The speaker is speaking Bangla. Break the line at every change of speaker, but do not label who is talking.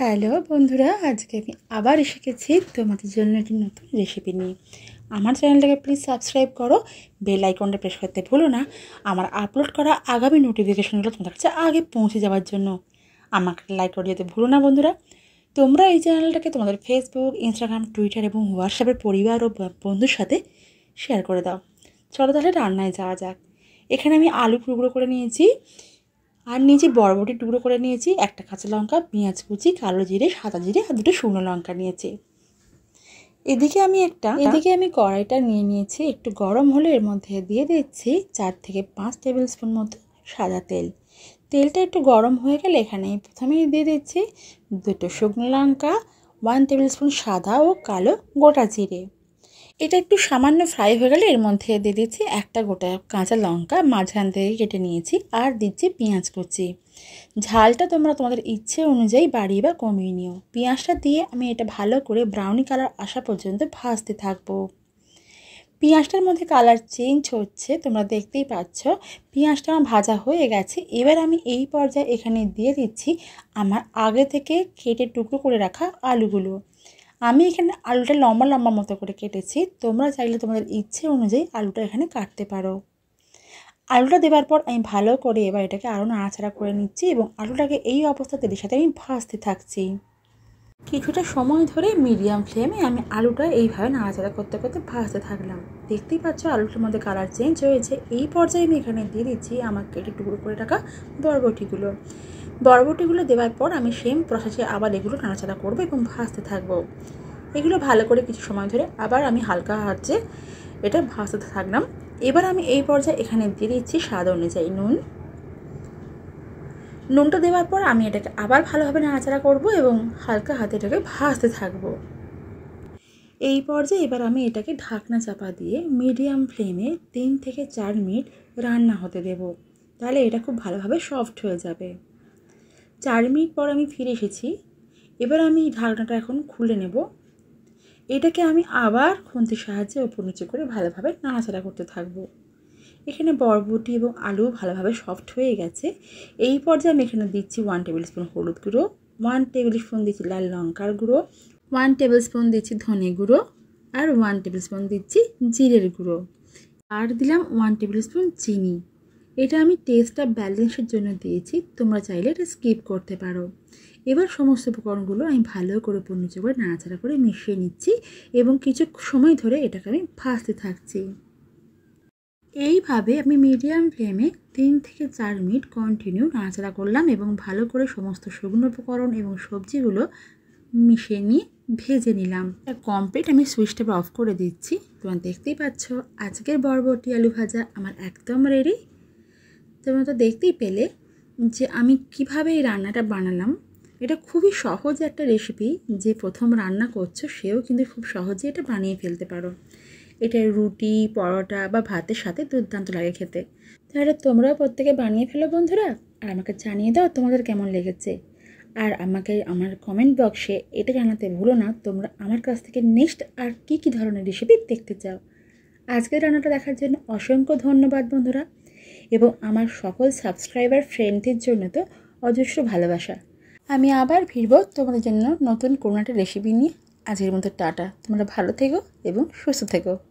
হ্যালো বন্ধুরা আজকে আমি আবার এসে গেছি তোমাদের জন্য একটি নতুন রেসিপি নিয়ে আমার চ্যানেলটাকে প্লিজ সাবস্ক্রাইব করো বেল আইকনটা প্রেস করতে ভুলো না আমার আপলোড করা আগামী নোটিফিকেশনগুলো তোমাদের কাছে আগে পৌঁছে যাওয়ার জন্য আমাকে লাইক করে যেতে ভুলো না বন্ধুরা তোমরা এই চ্যানেলটাকে তোমাদের ফেসবুক ইনস্টাগ্রাম টুইটার এবং হোয়াটসঅ্যাপের পরিবার ও বন্ধুর সাথে শেয়ার করে দাও চলো তাহলে রান্নায় যাওয়া যাক এখানে আমি আলু টুকরো করে নিয়েছি আর নিচে বরবটি টুকরো করে নিয়েছি একটা কাঁচা লঙ্কা পেঁয়াজ কুচি কালো জিরে সাদা জিরে আর দুটো শুকনো লঙ্কা নিয়েছি এদিকে আমি একটা এদিকে আমি কড়াইটা নিয়ে নিয়েছি একটু গরম হলে এর মধ্যে দিয়ে দিচ্ছি চার থেকে পাঁচ টেবিল স্পুন মতো সাদা তেল তেলটা একটু গরম হয়ে গেলে এখানে প্রথমেই দিয়ে দিচ্ছি দুটো শুকনো লঙ্কা ওয়ান টেবিল স্পুন সাদা ও কালো গোটা জিরে এটা একটু সামান্য ফ্রাই হয়ে গেলে এর মধ্যে দিয়ে দিচ্ছি একটা গোটা কাঁচা লঙ্কা মাঝখান থেকে কেটে নিয়েছি আর দিচ্ছি পেঁয়াজ কুচি ঝালটা তোমরা তোমাদের ইচ্ছে অনুযায়ী বাড়িয়ে বা কমিয়ে নিও পেঁয়াজটা দিয়ে আমি এটা ভালো করে ব্রাউনি কালার আসা পর্যন্ত ভাজতে থাকবো পেঁয়াজটার মধ্যে কালার চেঞ্জ হচ্ছে তোমরা দেখতেই পাচ্ছ পেঁয়াজটা আমার ভাজা হয়ে গেছে এবার আমি এই পর্যায়ে এখানে দিয়ে দিচ্ছি আমার আগে থেকে কেটে টুকরো করে রাখা আলুগুলো আমি এখানে আলুটা লম্বা লম্বা মতো করে কেটেছি তোমরা চাইলে তোমাদের ইচ্ছে অনুযায়ী আলুটা এখানে কাটতে পারো আলুটা দেওয়ার পর আমি ভালো করে এবার এটাকে আরও নাড়াচাড়া করে নিচ্ছি এবং আলুটাকে এই অবস্থাতে সাথে আমি ভাজতে থাকছি কিছুটা সময় ধরে মিডিয়াম ফ্লেমে আমি আলুটা এইভাবে নাড়াচাড়া করতে করতে ভাজতে থাকলাম দেখতেই পাচ্ছ আলুটার মধ্যে কালার চেঞ্জ হয়েছে এই পর্যায়ে আমি এখানে দিয়ে দিচ্ছি আমাকে একটু টুকরো করে রাখা বরবটিগুলো বরবটিগুলো দেওয়ার পর আমি সেম প্রসেসে আবার এগুলো নাড়াচাড়া করবো এবং ভাজতে থাকবো এগুলো ভালো করে কিছু সময় ধরে আবার আমি হালকা হাতে এটা ভাজতে থাকলাম এবার আমি এই পর্যায়ে এখানে দিয়ে দিচ্ছি স্বাদ অনুযায়ী নুন নুনটা দেওয়ার পর আমি এটাকে আবার ভালোভাবে নাড়াচাড়া করব এবং হালকা হাতে এটাকে ভাজতে থাকব এই পর্যায়ে এবার আমি এটাকে ঢাকনা চাপা দিয়ে মিডিয়াম ফ্লেমে তিন থেকে চার মিনিট রান্না হতে দেব তাহলে এটা খুব ভালোভাবে সফট হয়ে যাবে চার মিনিট পর আমি ফিরে এসেছি এবার আমি ঢাকনাটা এখন খুলে নেব এটাকে আমি আবার খুন্তির সাহায্যে ওপর নিচে করে ভালোভাবে নাড়াচাড়া করতে থাকবো এখানে বরবটি এবং আলু ভালোভাবে সফট হয়ে গেছে এই পর্যায়ে আমি এখানে দিচ্ছি ওয়ান টেবিল স্পুন হলুদ গুঁড়ো ওয়ান টেবিল স্পুন দিচ্ছি লাল লঙ্কার গুঁড়ো ওয়ান টেবিল স্পুন দিচ্ছি ধনে গুঁড়ো আর ওয়ান টেবিল স্পুন দিচ্ছি জিরের গুঁড়ো আর দিলাম ওয়ান টেবিল স্পুন চিনি এটা আমি টেস্টটা ব্যালেন্সের জন্য দিয়েছি তোমরা চাইলে এটা স্কিপ করতে পারো এবার সমস্ত উপকরণগুলো আমি ভালো করে পণ্য করে নাড়াচাড়া করে মিশিয়ে নিচ্ছি এবং কিছু সময় ধরে এটাকে আমি ভাজতে থাকছি এইভাবে আমি মিডিয়াম ফ্লেমে তিন থেকে চার মিনিট কন্টিনিউ নাড়াচাড়া করলাম এবং ভালো করে সমস্ত শুকনো উপকরণ এবং সবজিগুলো মিশিয়ে নিয়ে ভেজে নিলাম কমপ্লিট আমি সুইচটা অফ করে দিচ্ছি তোমরা দেখতেই পাচ্ছ আজকের বরবটি আলু ভাজা আমার একদম রেডি তোমরা তো দেখতেই পেলে যে আমি কিভাবে এই রান্নাটা বানালাম এটা খুবই সহজ একটা রেসিপি যে প্রথম রান্না করছো সেও কিন্তু খুব সহজে এটা বানিয়ে ফেলতে পারো এটা রুটি পরোটা বা ভাতের সাথে দুর্দান্ত লাগে খেতে তাহলে তোমরাও প্রত্যেকে বানিয়ে ফেলো বন্ধুরা আর আমাকে জানিয়ে দাও তোমাদের কেমন লেগেছে আর আমাকে আমার কমেন্ট বক্সে এটা জানাতে ভুলো না তোমরা আমার কাছ থেকে নেক্সট আর কি কি ধরনের রেসিপি দেখতে চাও আজকের রান্নাটা দেখার জন্য অসংখ্য ধন্যবাদ বন্ধুরা এবং আমার সকল সাবস্ক্রাইবার ফ্রেন্ডদের জন্য তো অজস্র ভালোবাসা আমি আবার ফিরব তোমাদের জন্য নতুন কোনো একটা রেসিপি নিয়ে আজকের মতো টাটা তোমরা ভালো থেকো এবং সুস্থ থেকো